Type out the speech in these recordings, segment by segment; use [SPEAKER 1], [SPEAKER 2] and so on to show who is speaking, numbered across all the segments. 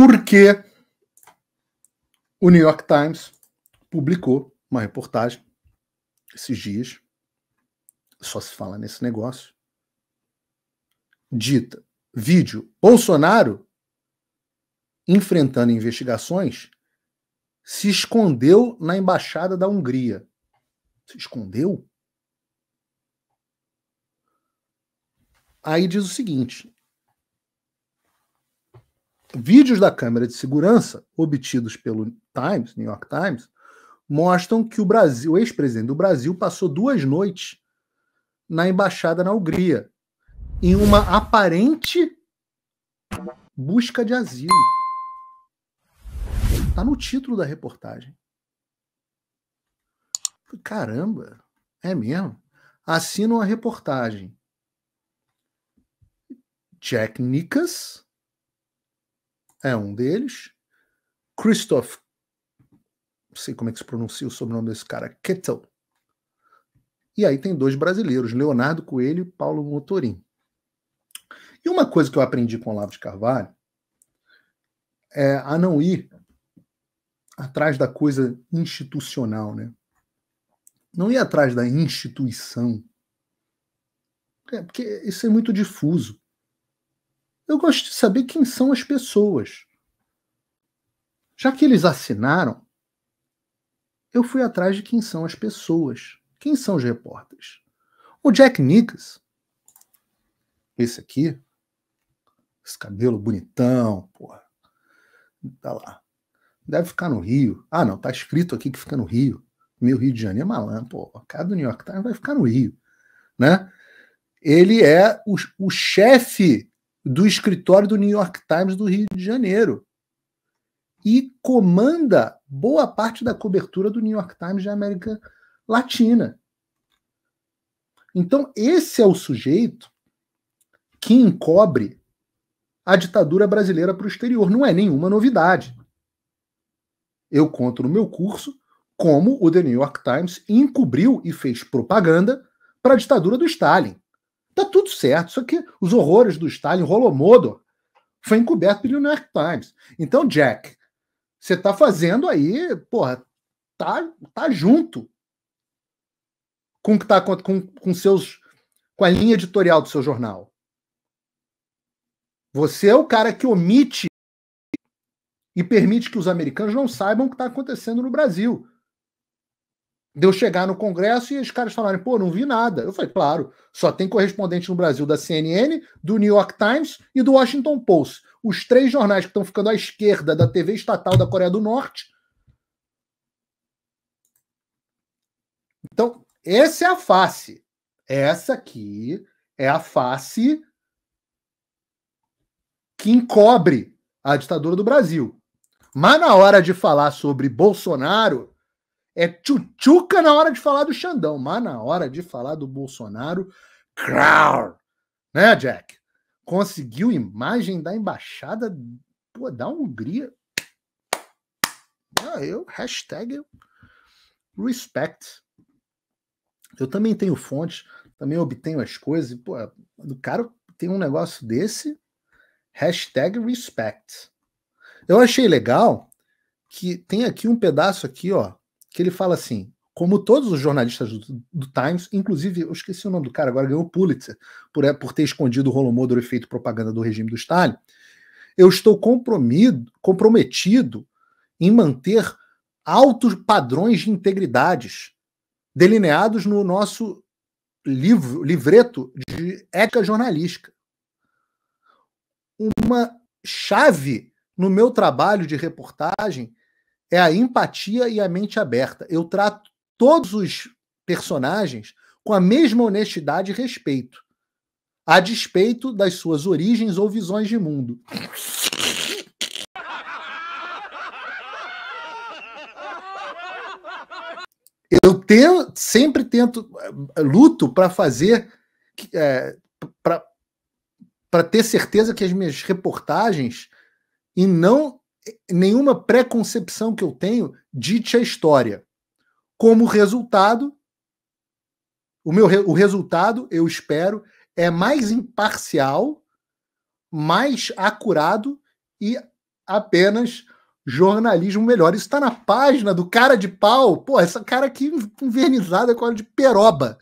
[SPEAKER 1] porque o New York Times publicou uma reportagem esses dias, só se fala nesse negócio, dita vídeo Bolsonaro enfrentando investigações se escondeu na embaixada da Hungria. Se escondeu? Aí diz o seguinte: Vídeos da câmera de segurança obtidos pelo Times, New York Times, mostram que o Brasil, o ex-presidente do Brasil, passou duas noites na embaixada na Hungria em uma aparente busca de asilo. Tá no título da reportagem. Caramba, é mesmo? Assinam a reportagem. Jack Nickas é um deles. Christoph, não sei como é que se pronuncia o sobrenome desse cara, Kettle. E aí tem dois brasileiros, Leonardo Coelho e Paulo Motorim. E uma coisa que eu aprendi com o Olavo de Carvalho é a não ir atrás da coisa institucional, né? Não ir atrás da instituição. É, porque isso é muito difuso. Eu gosto de saber quem são as pessoas. Já que eles assinaram, eu fui atrás de quem são as pessoas. Quem são os repórteres? O Jack Nicklaus, esse aqui, esse cabelo bonitão, porra. Tá lá. Deve ficar no Rio. Ah, não, tá escrito aqui que fica no Rio. Meu Rio de Janeiro é malandro, pô. Cara do New York Times vai ficar no Rio, né? Ele é o, o chefe do escritório do New York Times do Rio de Janeiro e comanda boa parte da cobertura do New York Times da América Latina. Então, esse é o sujeito que encobre a ditadura brasileira para o exterior. Não é nenhuma novidade. Eu conto no meu curso como o The New York Times encobriu e fez propaganda para a ditadura do Stalin. Tá tudo certo. Só que os horrores do Stalin, Holomodo, foi encoberto pelo New York Times. Então, Jack, você tá fazendo aí, porra, tá, tá junto com que tá com, com seus com a linha editorial do seu jornal. Você é o cara que omite e permite que os americanos não saibam o que está acontecendo no Brasil de eu chegar no Congresso e os caras falarem, pô, não vi nada. Eu falei, claro, só tem correspondente no Brasil da CNN, do New York Times e do Washington Post. Os três jornais que estão ficando à esquerda da TV estatal da Coreia do Norte. Então, essa é a face. Essa aqui é a face que encobre a ditadura do Brasil. Mas na hora de falar sobre Bolsonaro, é tchutchuca na hora de falar do Xandão, mas na hora de falar do Bolsonaro, crowd, né, Jack? Conseguiu imagem da embaixada pô, da Hungria. Ah, eu, hashtag respect. Eu também tenho fontes, também obtenho as coisas. pô, do cara tem um negócio desse, hashtag respect. Eu achei legal que tem aqui um pedaço aqui, ó, que ele fala assim: como todos os jornalistas do, do, Times, inclusive, eu esqueci o nome do cara, agora ganhou o Pulitzer, por, é, por ter escondido o rolomodo e feito propaganda do regime do Stalin, eu estou comprometido em manter altos padrões de integridades delineados no nosso livro, livreto de ética jornalística. Uma chave no meu trabalho de reportagem é a empatia e a mente aberta. Eu trato todos os personagens com a mesma honestidade e respeito, a despeito das suas origens ou visões de mundo. Eu tenho, sempre tento, eh, luto para fazer, é, eh, para ter certeza que as minhas reportagens e não nenhuma preconcepção que eu tenho dite a história. Como resultado, o meu o resultado, eu espero, é mais imparcial, mais acurado e apenas jornalismo melhor. Isso está na página do cara de pau. Pô, essa cara aqui envernizada com óleo de peroba.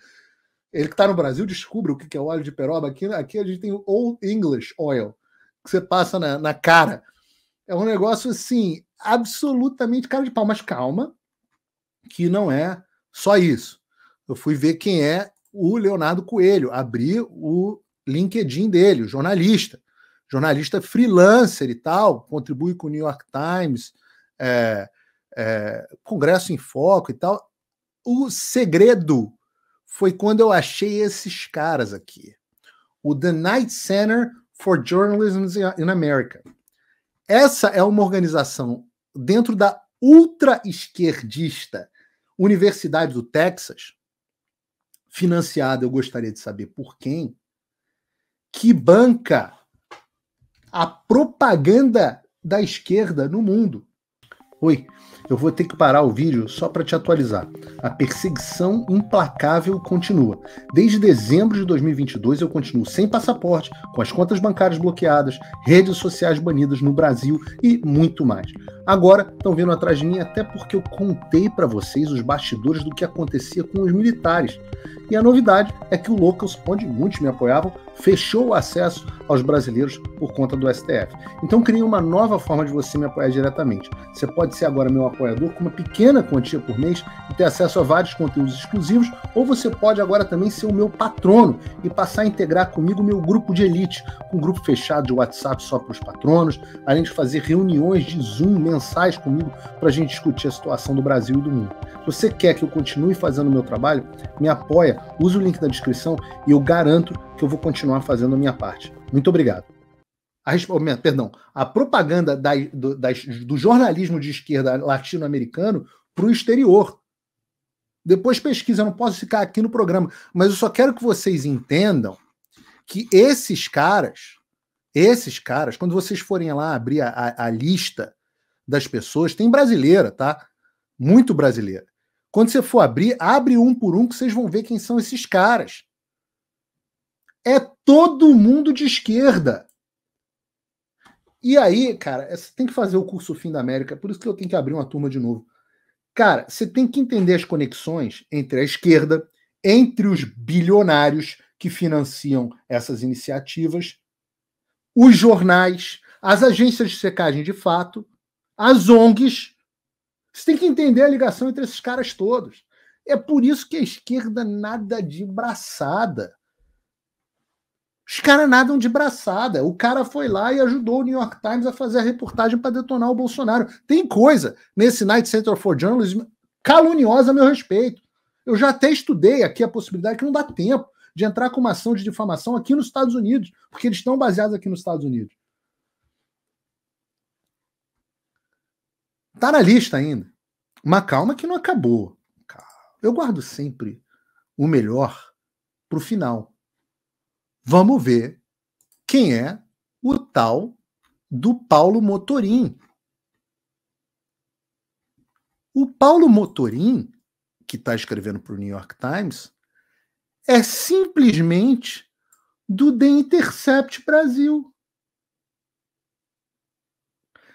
[SPEAKER 1] Ele que está no Brasil descubra o que é óleo de peroba. Aqui, aqui a gente tem Old English Oil, que você passa na, na cara. É um negócio assim, absolutamente cara de pau, mas calma, que não é só isso. Eu fui ver quem é o Leonardo Coelho, abri o LinkedIn dele, o jornalista, jornalista freelancer e tal, contribui com o New York Times, é, é, Congresso em Foco e tal. O segredo foi quando eu achei esses caras aqui. O The Knight Center for Journalism in America. Essa é uma organização dentro da ultra-esquerdista Universidade do Texas, financiada, eu gostaria de saber por quem, que banca a propaganda da esquerda no mundo. Oi. Eu vou ter que parar o vídeo só para te atualizar. A perseguição implacável continua. Desde dezembro de 2022 eu continuo sem passaporte, com as contas bancárias bloqueadas, redes sociais banidas no Brasil e muito mais. Agora estão vindo atrás de mim até porque eu contei para vocês os bastidores do que acontecia com os militares. E a novidade é que o Locals, onde muitos me apoiavam, fechou o acesso aos brasileiros por conta do STF. Então criei uma nova forma de você me apoiar diretamente. Você pode ser agora meu apoiador com uma pequena quantia por mês e ter acesso a vários conteúdos exclusivos, ou você pode agora também ser o meu patrono e passar a integrar comigo o meu grupo de elite, um grupo fechado de WhatsApp só para os patronos, além de fazer reuniões de Zoom mensais comigo para a gente discutir a situação do Brasil e do mundo. Se você quer que eu continue fazendo o meu trabalho, me apoia, use o link da descrição e eu garanto que eu vou continuar fazendo a minha parte. Muito obrigado. A, oh, perdão, a propaganda da, do, das, do jornalismo de esquerda latino-americano para o exterior. Depois pesquisa, eu não posso ficar aqui no programa, mas eu só quero que vocês entendam que esses caras, esses caras, quando vocês forem lá abrir a, a, a lista das pessoas, tem brasileira, tá? Muito brasileira. Quando você for abrir, abre um por um que vocês vão ver quem são esses caras. É todo mundo de esquerda. E aí, cara, é, você tem que fazer o curso Fim da América, por isso que eu tenho que abrir uma turma de novo. Cara, você tem que entender as conexões entre a esquerda, entre os bilionários que financiam essas iniciativas, os jornais, as agências de secagem de fato, as ONGs. Você tem que entender a ligação entre esses caras todos. É por isso que a esquerda nada de braçada. Os caras nadam de braçada. O cara foi lá e ajudou o New York Times a fazer a reportagem para detonar o Bolsonaro. Tem coisa nesse Night Center for Journalism caluniosa a meu respeito. Eu já até estudei aqui a possibilidade que não dá tempo de entrar com uma ação de difamação aqui nos Estados Unidos, porque eles estão baseados aqui nos Estados Unidos. Tá na lista ainda. Mas calma que não acabou. Eu guardo sempre o melhor para o final. Vamos ver quem é o tal do Paulo Motorim. O Paulo Motorim, que está escrevendo para o New York Times, é simplesmente do The Intercept Brasil.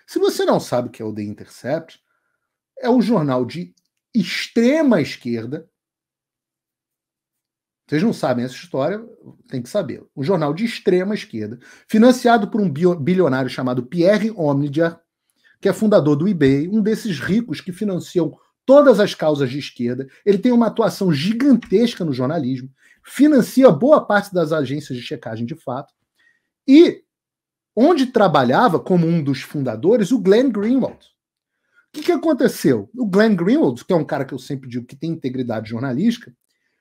[SPEAKER 1] Se você não sabe o que é o The Intercept, é o um jornal de extrema esquerda vocês não sabem essa história, tem que saber. Um jornal de extrema esquerda, financiado por um bilionário chamado Pierre Omnidia, que é fundador do eBay, um desses ricos que financiam todas as causas de esquerda. Ele tem uma atuação gigantesca no jornalismo, financia boa parte das agências de checagem de fato. E onde trabalhava como um dos fundadores o Glenn Greenwald. O que, que aconteceu? O Glenn Greenwald, que é um cara que eu sempre digo que tem integridade jornalística,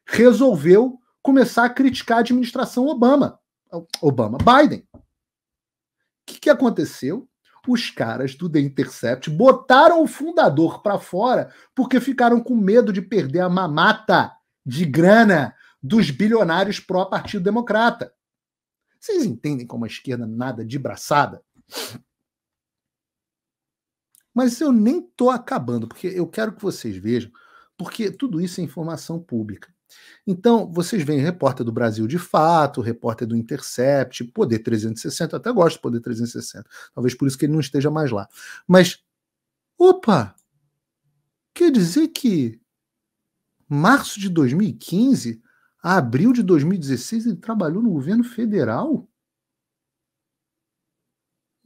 [SPEAKER 1] resolveu começar a criticar a administração Obama. Obama, Biden. O que, que aconteceu? Os caras do The Intercept botaram o fundador para fora porque ficaram com medo de perder a mamata de grana dos bilionários pró-Partido Democrata. Vocês entendem como a esquerda nada de braçada? Mas eu nem tô acabando, porque eu quero que vocês vejam, porque tudo isso é informação pública. Então, vocês veem repórter do Brasil de fato, repórter do Intercept, Poder 360, até gosto do Poder 360, talvez por isso que ele não esteja mais lá. Mas, opa! Quer dizer que março de 2015 a abril de 2016 ele trabalhou no governo federal?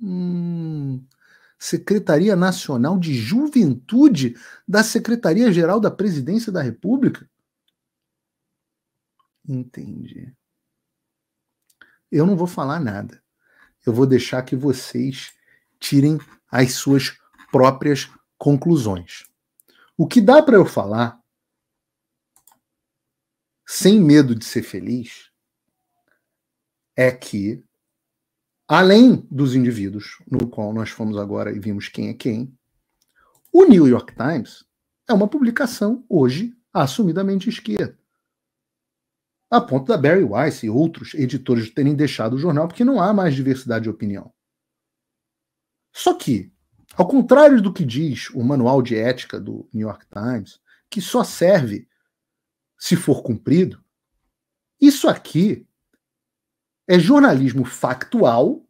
[SPEAKER 1] Hum, Secretaria Nacional de Juventude da Secretaria-Geral da Presidência da República? entende. Eu não vou falar nada. Eu vou deixar que vocês tirem as suas próprias conclusões. O que dá para eu falar, sem medo de ser feliz, é que, além dos indivíduos, no qual nós fomos agora e vimos quem é quem, o New York Times é uma publicação hoje assumidamente esquerda a ponto da Barry Weiss e outros editores terem deixado o jornal porque não há mais diversidade de opinião. Só que, ao contrário do que diz o manual de ética do New York Times, que só serve se for cumprido, isso aqui é jornalismo factual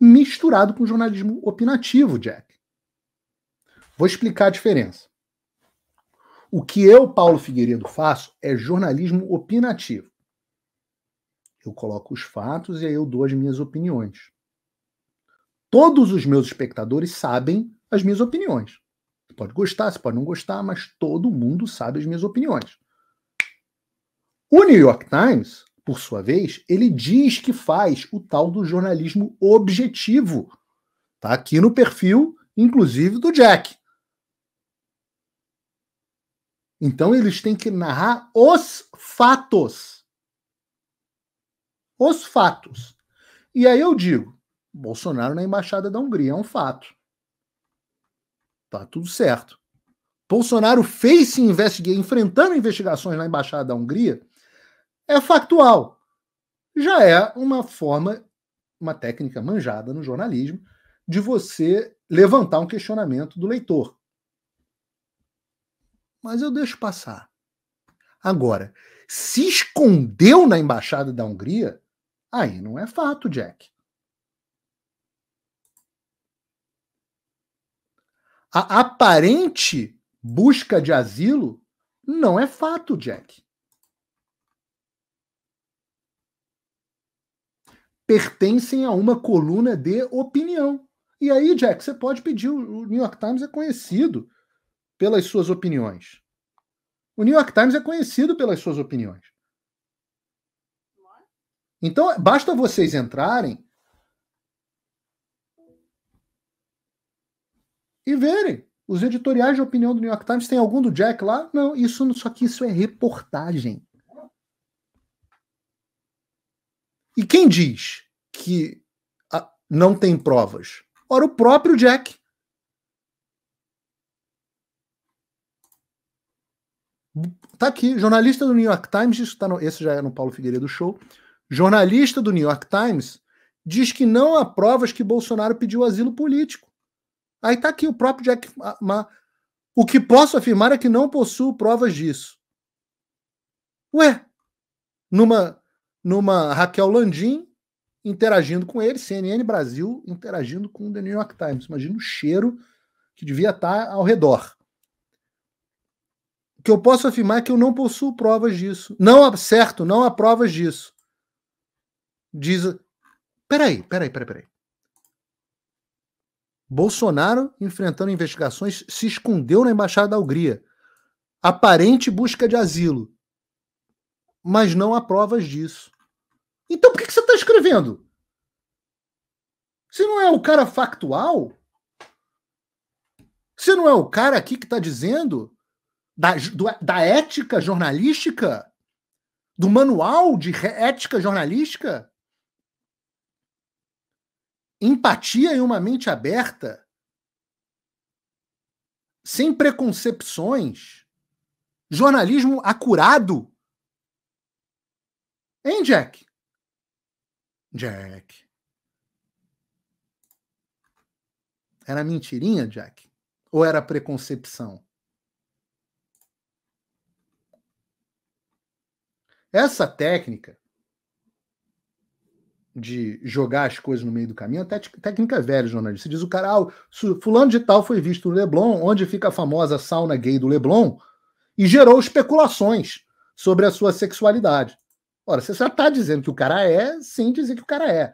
[SPEAKER 1] misturado com jornalismo opinativo, Jack. Vou explicar a diferença. O que eu, Paulo Figueiredo, faço é jornalismo opinativo. Eu coloco os fatos e aí eu dou as minhas opiniões. Todos os meus espectadores sabem as minhas opiniões. Você pode gostar, você pode não gostar, mas todo mundo sabe as minhas opiniões. O New York Times, por sua vez, ele diz que faz o tal do jornalismo objetivo. Tá aqui no perfil, inclusive, do Jack. Então eles têm que narrar os fatos os fatos. E aí eu digo: Bolsonaro na embaixada da Hungria é um fato. Tá tudo certo. Bolsonaro fez se investigar, enfrentando investigações na embaixada da Hungria, é factual. Já é uma forma, uma técnica manjada no jornalismo de você levantar um questionamento do leitor. Mas eu deixo passar. Agora, se escondeu na embaixada da Hungria, Aí não é fato, Jack. A aparente busca de asilo não é fato, Jack. Pertencem a uma coluna de opinião. E aí, Jack, você pode pedir. O New York Times é conhecido pelas suas opiniões. O New York Times é conhecido pelas suas opiniões. Então, basta vocês entrarem e verem. Os editoriais de opinião do New York Times tem algum do Jack lá? Não, isso só que isso é reportagem. E quem diz que ah, não tem provas? Ora, o próprio Jack. Tá aqui, jornalista do New York Times, isso tá no, esse já é no Paulo Figueiredo Show. Jornalista do New York Times diz que não há provas que Bolsonaro pediu asilo político. Aí está aqui o próprio Jack Ma. O que posso afirmar é que não possuo provas disso. Ué, numa, numa Raquel Landim interagindo com ele, CNN Brasil interagindo com o The New York Times. Imagina o cheiro que devia estar tá ao redor. O que eu posso afirmar é que eu não possuo provas disso. Não há, certo, não há provas disso diz. Peraí, peraí, peraí, peraí. Bolsonaro, enfrentando investigações, se escondeu na embaixada da Hungria. Aparente busca de asilo. Mas não há provas disso. Então por que, que você está escrevendo? Se não é o cara factual, se não é o cara aqui que está dizendo da, do, da ética jornalística, do manual de ética jornalística, Empatia e uma mente aberta, sem preconcepções, jornalismo acurado. Hein, Jack? Jack. Era mentirinha, Jack? Ou era preconcepção? Essa técnica de jogar as coisas no meio do caminho, até técnica velha, jornalista. Diz o cara, ah, fulano de tal foi visto no Leblon, onde fica a famosa sauna gay do Leblon, e gerou especulações sobre a sua sexualidade. Ora, você já está dizendo que o cara é sem dizer que o cara é.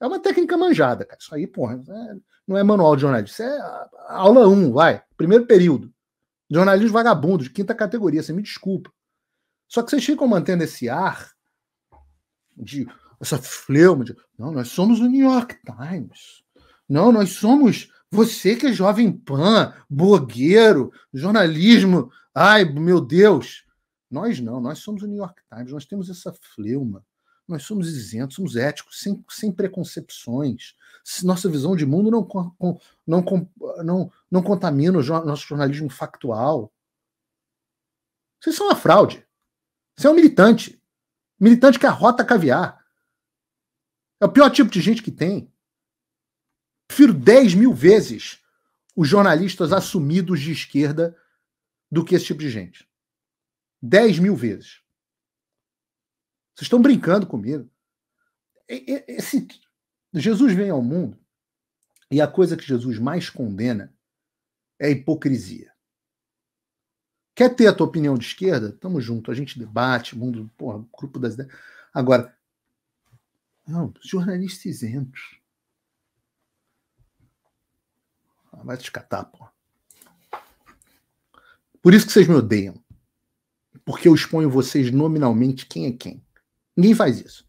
[SPEAKER 1] É uma técnica manjada, cara. Isso aí, porra, é, não é manual de jornalista. Isso é aula 1, um, vai. Primeiro período. Jornalismo vagabundo, de quinta categoria, você me desculpa. Só que vocês ficam mantendo esse ar de essa fleuma de não, nós somos o New York Times. Não, nós somos você que é jovem pan, blogueiro, jornalismo. Ai, meu Deus. Nós não, nós somos o New York Times, nós temos essa fleuma. Nós somos isentos, somos éticos, sem, sem preconcepções. Nossa visão de mundo não, não, não, não contamina o nosso jornalismo factual. Vocês são uma fraude. Você é um militante. Militante que arrota caviar. É o pior tipo de gente que tem. Prefiro 10 mil vezes os jornalistas assumidos de esquerda do que esse tipo de gente. 10 mil vezes. Vocês estão brincando comigo. Esse... Jesus vem ao mundo e a coisa que Jesus mais condena é a hipocrisia. Quer ter a tua opinião de esquerda? Tamo junto, a gente debate, mundo, porra, grupo das ideias. Agora, não, jornalista isentos. Ah, vai te catar, pô. Por isso que vocês me odeiam. Porque eu exponho vocês nominalmente quem é quem. Ninguém faz isso.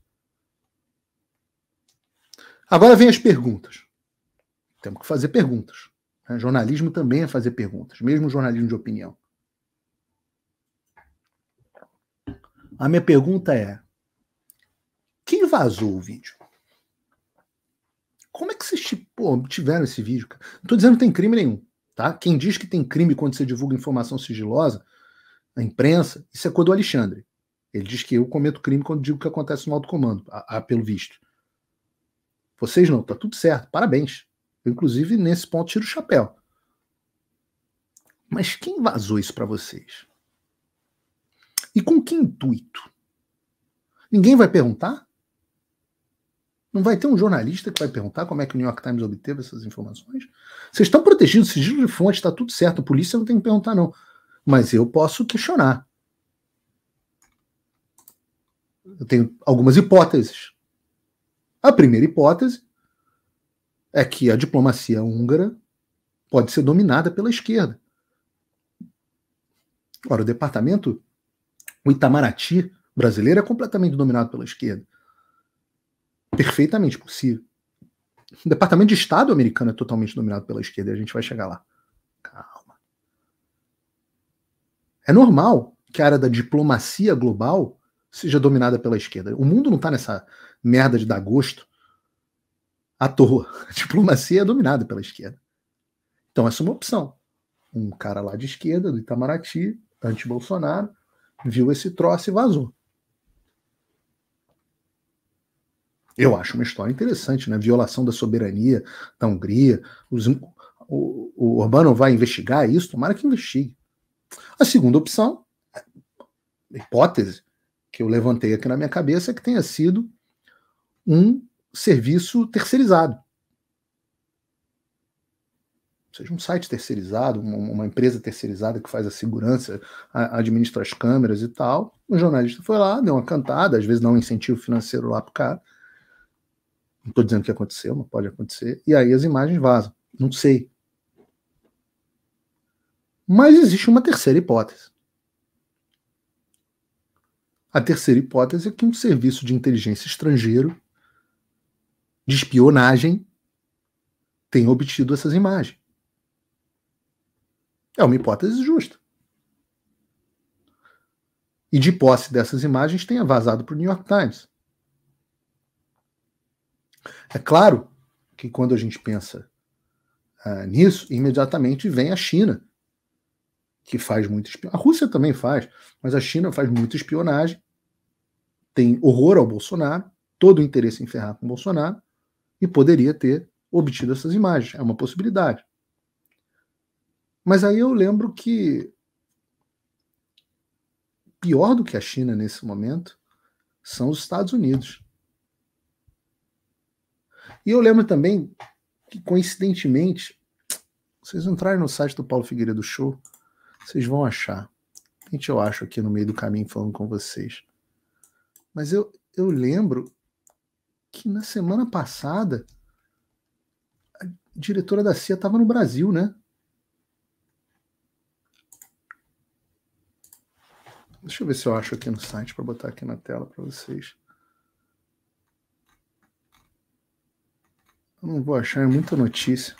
[SPEAKER 1] Agora vem as perguntas. Temos que fazer perguntas. Né? Jornalismo também é fazer perguntas, mesmo jornalismo de opinião. A minha pergunta é: quem vazou o vídeo? Como é que vocês tipo, tiveram esse vídeo? Não estou dizendo que tem crime nenhum, tá? Quem diz que tem crime quando você divulga informação sigilosa na imprensa, isso é coisa do Alexandre. Ele diz que eu cometo crime quando digo que acontece no alto comando, a, a, pelo visto. Vocês não, tá tudo certo, parabéns. Eu, inclusive, nesse ponto, tiro o chapéu. Mas quem vazou isso para vocês? E com que intuito? Ninguém vai perguntar? Não vai ter um jornalista que vai perguntar como é que o New York Times obteve essas informações? Vocês estão protegidos, sigilo de fonte, está tudo certo, a polícia não tem que perguntar, não. Mas eu posso questionar. Eu tenho algumas hipóteses. A primeira hipótese é que a diplomacia húngara pode ser dominada pela esquerda. Ora, o departamento, o Itamaraty brasileiro, é completamente dominado pela esquerda perfeitamente possível. O Departamento de Estado americano é totalmente dominado pela esquerda e a gente vai chegar lá. Calma. É normal que a área da diplomacia global seja dominada pela esquerda. O mundo não está nessa merda de dar gosto à toa. A diplomacia é dominada pela esquerda. Então, essa é uma opção. Um cara lá de esquerda, do Itamaraty, anti-Bolsonaro, viu esse troço e vazou. Eu acho uma história interessante, né? Violação da soberania da Hungria. Os, o, o Urbano vai investigar isso, tomara que investigue. A segunda opção, hipótese que eu levantei aqui na minha cabeça, é que tenha sido um serviço terceirizado. Ou seja, um site terceirizado, uma, empresa terceirizada que faz a segurança, administra as câmeras e tal. O jornalista foi lá, deu uma cantada, às vezes dá um incentivo financeiro lá pro cara não estou dizendo que aconteceu, mas pode acontecer. E aí as imagens vazam. Não sei. Mas existe uma terceira hipótese. A terceira hipótese é que um serviço de inteligência estrangeiro, de espionagem, tenha obtido essas imagens. É uma hipótese justa. E de posse dessas imagens tenha vazado para o New York Times. É claro que quando a gente pensa ah, nisso, imediatamente vem a China, que faz muita espionagem. A Rússia também faz, mas a China faz muita espionagem, tem horror ao Bolsonaro, todo o interesse em ferrar com o Bolsonaro, e poderia ter obtido essas imagens. É uma possibilidade. Mas aí eu lembro que pior do que a China nesse momento são os Estados Unidos. E eu lembro também que, coincidentemente, vocês entrarem no site do Paulo Figueiredo Show, vocês vão achar. A gente eu acho aqui no meio do caminho falando com vocês. Mas eu, eu lembro que na semana passada a diretora da CIA estava no Brasil, né? Deixa eu ver se eu acho aqui no site para botar aqui na tela para vocês. Eu não vou achar, é muita notícia.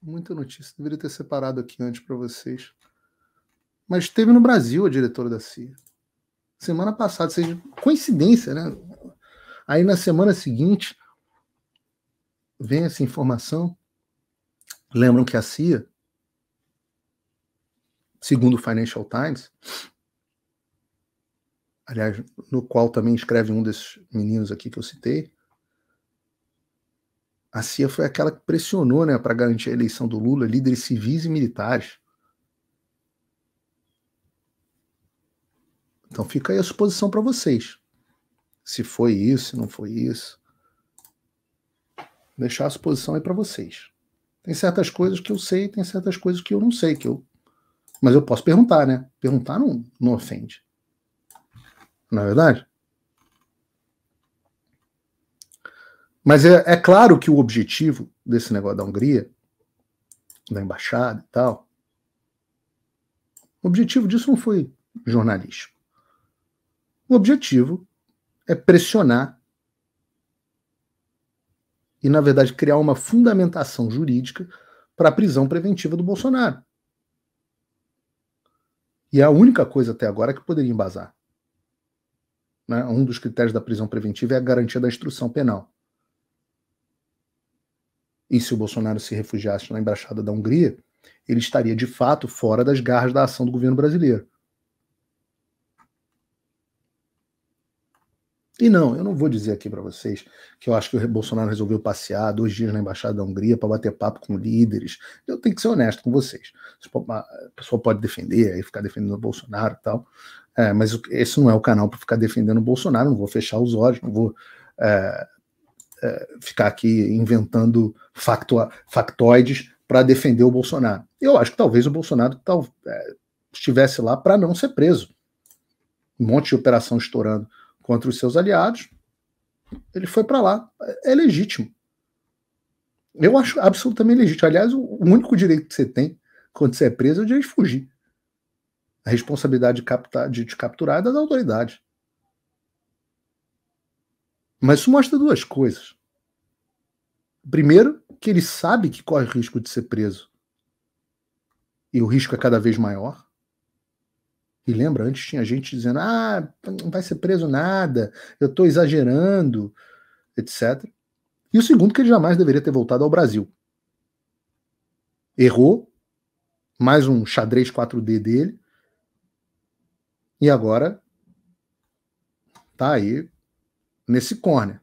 [SPEAKER 1] Muita notícia. Deveria ter separado aqui antes para vocês. Mas teve no Brasil a diretora da CIA. Semana passada, seja, coincidência, né? Aí na semana seguinte vem essa informação. Lembram que a CIA, segundo o Financial Times, aliás, no qual também escreve um desses meninos aqui que eu citei, a CIA foi aquela que pressionou né, para garantir a eleição do Lula líderes civis e militares. Então fica aí a suposição para vocês. Se foi isso, se não foi isso. Vou deixar a suposição aí para vocês. Tem certas coisas que eu sei, tem certas coisas que eu não sei, que eu mas eu posso perguntar, né? Perguntar não, não ofende na é verdade? Mas é, é claro que o objetivo desse negócio da Hungria, da embaixada e tal, o objetivo disso não foi jornalístico. O objetivo é pressionar e, na verdade, criar uma fundamentação jurídica para a prisão preventiva do Bolsonaro. E é a única coisa até agora que poderia embasar né, um dos critérios da prisão preventiva é a garantia da instrução penal. E se o Bolsonaro se refugiasse na embaixada da Hungria, ele estaria de fato fora das garras da ação do governo brasileiro. E não, eu não vou dizer aqui para vocês que eu acho que o Bolsonaro resolveu passear dois dias na embaixada da Hungria para bater papo com líderes. Eu tenho que ser honesto com vocês. A pessoa pode defender, aí ficar defendendo o Bolsonaro e tal, é, mas esse não é o canal para ficar defendendo o Bolsonaro, não vou fechar os olhos, não vou é, é, ficar aqui inventando facto, factoides para defender o Bolsonaro. Eu acho que talvez o Bolsonaro tal, é, estivesse lá para não ser preso. Um monte de operação estourando contra os seus aliados, ele foi para lá. É, é legítimo. Eu acho absolutamente legítimo. Aliás, o único direito que você tem quando você é preso é o direito de fugir. A responsabilidade de, captar, de te capturar é da autoridade. Mas isso mostra duas coisas. Primeiro, que ele sabe que corre risco de ser preso. E o risco é cada vez maior. E lembra, antes tinha gente dizendo: ah, não vai ser preso nada, eu estou exagerando, etc. E o segundo, que ele jamais deveria ter voltado ao Brasil. Errou, mais um xadrez 4D dele, e agora tá aí nesse corner.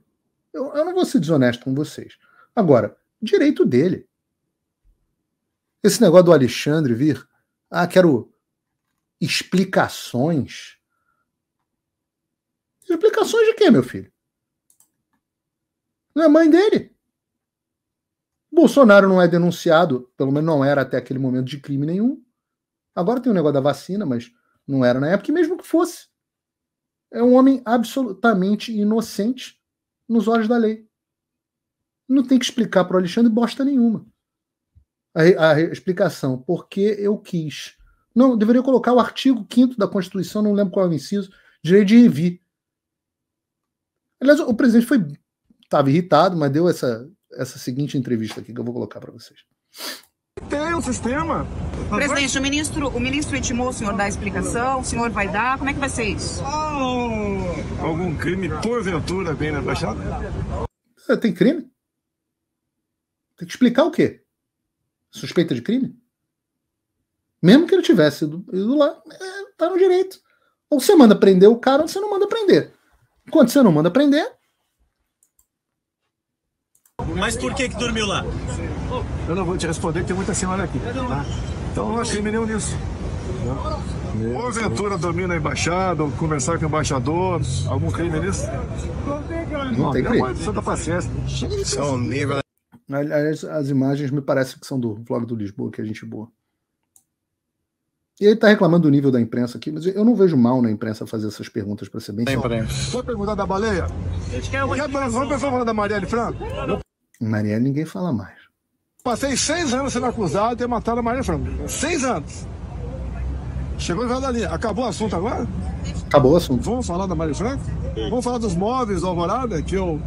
[SPEAKER 1] Eu, eu não vou ser desonesto com vocês. Agora, direito dele. Esse negócio do Alexandre vir, ah, quero explicações. Explicações de quê, meu filho? Não é mãe dele. Bolsonaro não é denunciado, pelo menos não era até aquele momento de crime nenhum. Agora tem o negócio da vacina, mas não era na época, e mesmo que fosse, é um homem absolutamente inocente nos olhos da lei. Não tem que explicar para o Alexandre bosta nenhuma. A, a, explicação, porque eu quis. Não, deveria colocar o artigo 5 da Constituição, não lembro qual é o inciso, direito de revir. Aliás, o presidente foi estava irritado, mas deu essa, essa seguinte entrevista aqui que eu vou colocar para vocês. Tem um sistema. Presidente, o ministro, o ministro intimou o senhor dar explicação, o senhor vai dar, como é que vai ser isso? Oh, algum crime porventura bem na Baixada? É, tem crime? Tem que explicar o quê? Suspeita de crime? Mesmo que ele tivesse ido, ido lá, é, tá no direito. Ou você manda prender o cara ou você não manda prender. Enquanto você não manda prender, mas por que que dormiu lá? Eu não vou te responder, tem muita senhora aqui, tá? Então não acho crime nenhum nisso. Né? Ou Ventura domina a embaixada, ou conversar com o embaixador, algum crime nisso? Não tem crime. Santa paciência. São é nível. Aliás, as imagens me parecem que são do vlog do Lisboa, que é gente boa. E ele está reclamando do nível da imprensa aqui, mas eu não vejo mal na imprensa fazer essas perguntas para ser bem. Tem imprensa. Só perguntar da baleia? Eu te quero uma. Vamos pensar da Marielle Franco? Marielle ninguém fala mais. Passei seis anos sendo acusado de ter matado a Maria Franco. Seis anos. Chegou em ali. Acabou o assunto agora? Acabou o assunto. Vamos falar da Maria Franco? Vamos falar dos móveis do Alvorada, que eu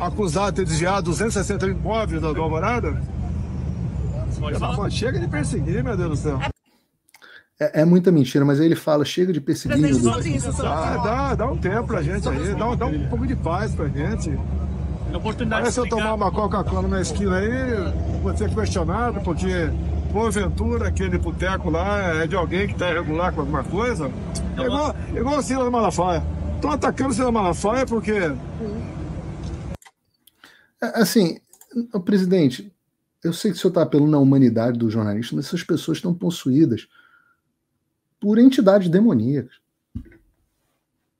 [SPEAKER 1] acusado de ter desviado 260 móveis do, do Alvorada? chega de perseguir, meu Deus do céu. É, é, muita mentira, mas aí ele fala, chega de perseguir. Dá, dá, dá um tempo pra gente aí, dá, dá um pouco de paz pra gente. É oportunidade Mas se eu tomar uma Coca-Cola na esquina aí, vou ser questionado, porque porventura aquele boteco lá é de alguém que está irregular com alguma coisa. É, é igual, igual o Silas Malafaia. Estão atacando o Silas Malafaia porque. É, assim, presidente, eu sei que o senhor está apelando na humanidade do jornalista, mas essas pessoas estão possuídas por entidades demoníacas.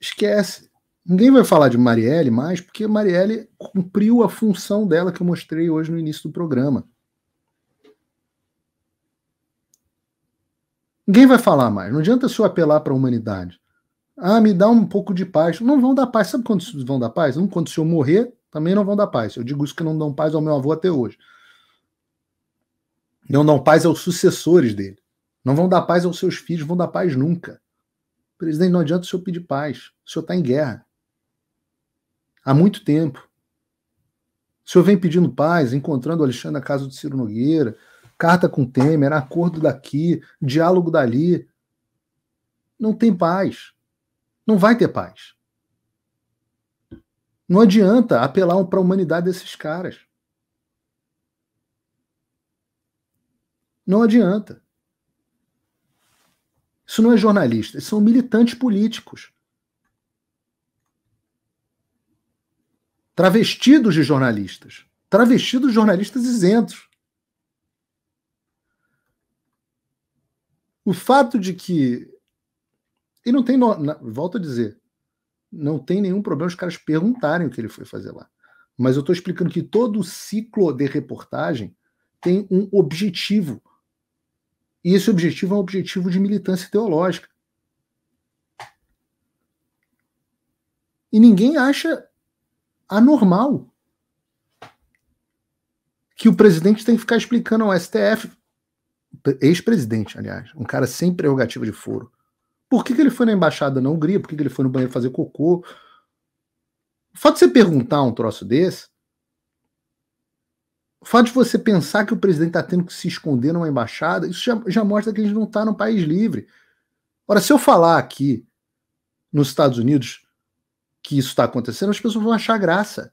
[SPEAKER 1] Esquece. Ninguém vai falar de Marielle mais, porque Marielle cumpriu a função dela que eu mostrei hoje no início do programa. Ninguém vai falar mais. Não adianta se eu apelar para a humanidade. Ah, me dá um pouco de paz. Não vão dar paz. Sabe quando vão dar paz? Não, quando se eu morrer, também não vão dar paz. Eu digo isso que não dão paz ao meu avô até hoje. Não dão paz aos sucessores dele. Não vão dar paz aos seus filhos, vão dar paz nunca. Presidente, não adianta o senhor pedir paz. O senhor está em guerra há muito tempo. O senhor vem pedindo paz, encontrando Alexandre na casa do Ciro Nogueira, carta com Temer, acordo daqui, diálogo dali. Não tem paz. Não vai ter paz. Não adianta apelar para a humanidade desses caras. Não adianta. Isso não é jornalista, são militantes políticos. travestidos de jornalistas, travestidos de jornalistas isentos. O fato de que. E não tem. No... Volto a dizer. Não tem nenhum problema os caras perguntarem o que ele foi fazer lá. Mas eu estou explicando que todo o ciclo de reportagem tem um objetivo. E esse objetivo é um objetivo de militância teológica. E ninguém acha anormal que o presidente tem que ficar explicando ao STF, ex-presidente, aliás, um cara sem prerrogativa de foro. Por que, que ele foi na embaixada na Hungria? Por que, que ele foi no banheiro fazer cocô? O fato de você perguntar um troço desse, o fato de você pensar que o presidente está tendo que se esconder numa embaixada, isso já, já mostra que a gente não está num país livre. Ora, se eu falar aqui nos Estados Unidos que isso está acontecendo, as pessoas vão achar graça.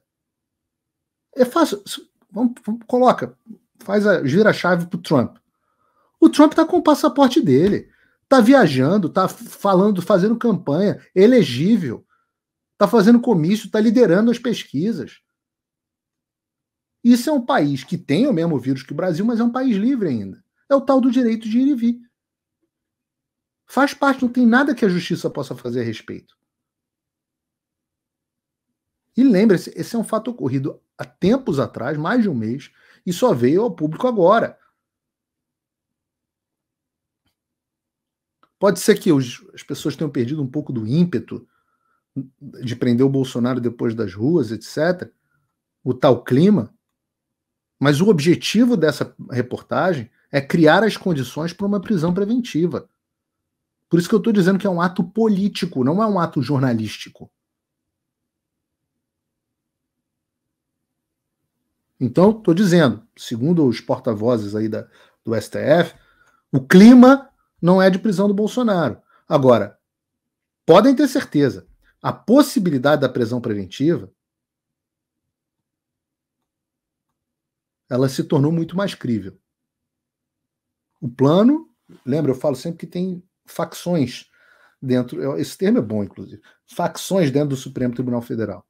[SPEAKER 1] É fácil. Vamos, vamos, coloca, faz a, gira a chave pro Trump. O Trump está com o passaporte dele. Está viajando, está falando, fazendo campanha, é elegível. Está fazendo comício, está liderando as pesquisas. Isso é um país que tem o mesmo vírus que o Brasil, mas é um país livre ainda. É o tal do direito de ir e vir. Faz parte, não tem nada que a justiça possa fazer a respeito. E lembre-se, esse é um fato ocorrido há tempos atrás, mais de um mês, e só veio ao público agora. Pode ser que os, as pessoas tenham perdido um pouco do ímpeto de prender o Bolsonaro depois das ruas, etc. O tal clima. Mas o objetivo dessa reportagem é criar as condições para uma prisão preventiva. Por isso que eu estou dizendo que é um ato político, não é um ato jornalístico. Então, estou dizendo, segundo os porta-vozes aí da, do STF, o clima não é de prisão do Bolsonaro. Agora, podem ter certeza, a possibilidade da prisão preventiva ela se tornou muito mais crível. O plano, lembra, eu falo sempre que tem facções dentro, esse termo é bom, inclusive, facções dentro do Supremo Tribunal Federal.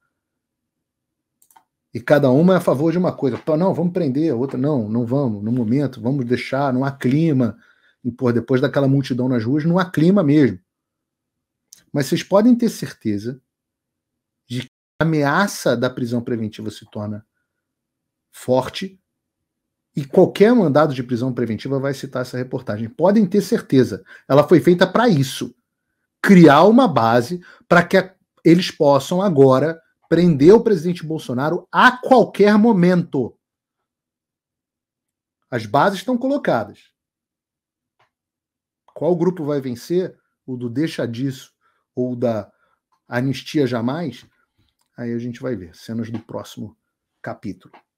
[SPEAKER 1] E cada uma é a favor de uma coisa. Não, vamos prender, a outra não, não vamos, no momento, vamos deixar, não há clima. E, pô, depois daquela multidão nas ruas, não há clima mesmo. Mas vocês podem ter certeza de que a ameaça da prisão preventiva se torna forte e qualquer mandado de prisão preventiva vai citar essa reportagem. Podem ter certeza. Ela foi feita para isso. Criar uma base para que eles possam agora prender o presidente Bolsonaro a qualquer momento. As bases estão colocadas. Qual grupo vai vencer? O do deixa disso ou da anistia jamais? Aí a gente vai ver cenas do próximo capítulo.